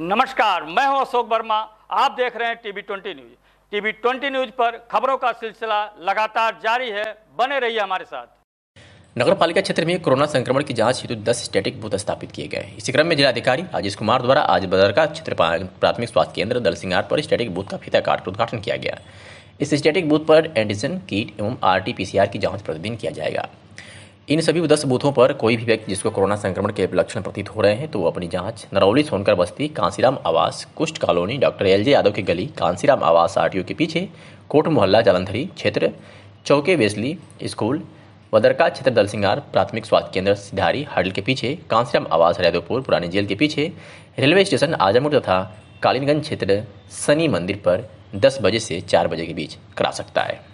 नमस्कार मैं हूं अशोक वर्मा आप देख रहे हैं TV twenty news TV twenty news पर खबरों का सिलसिला लगातार जारी है बने रहिए हमारे साथ नगर पालिका क्षेत्र में कोरोना संक्रमण की जांच हेतु 10 स्टैटिक बूथ स्थापित किए गए इसी क्रम में जिलाधिकारी राजेश कुमार द्वारा आज बदरका क्षेत्र प्राथमिक स्वास्थ्य केंद्र दल पर स्टैटिक बूथ का फीता कार्ड का उद्घाटन किया गया इस स्टैटिक बूथ पर एंटीजन किट एवं आर की जाँच प्रतिदिन किया जाएगा इन सभी दस बूथों पर कोई भी व्यक्ति जिसको कोरोना संक्रमण के लक्षण प्रतीत हो रहे हैं तो वो अपनी जांच नरौली सोनकर बस्ती कांसीराम आवास कुष्ठ colony doctor L J Yadav की गली कांसीराम आवास आर के पीछे कोट मोहल्ला जालंधरी क्षेत्र चौके वेसली स्कूल वदरका क्षेत्र दलसिंगार प्राथमिक स्वास्थ्य केंद्र सिधारी हडल के पीछे कांसीराम आवास रैदोपुर पुरानी जेल के पीछे रेलवे स्टेशन आजमगढ़ तथा कालीनगंज क्षेत्र सनी मंदिर पर दस बजे से चार बजे के बीच करा सकता है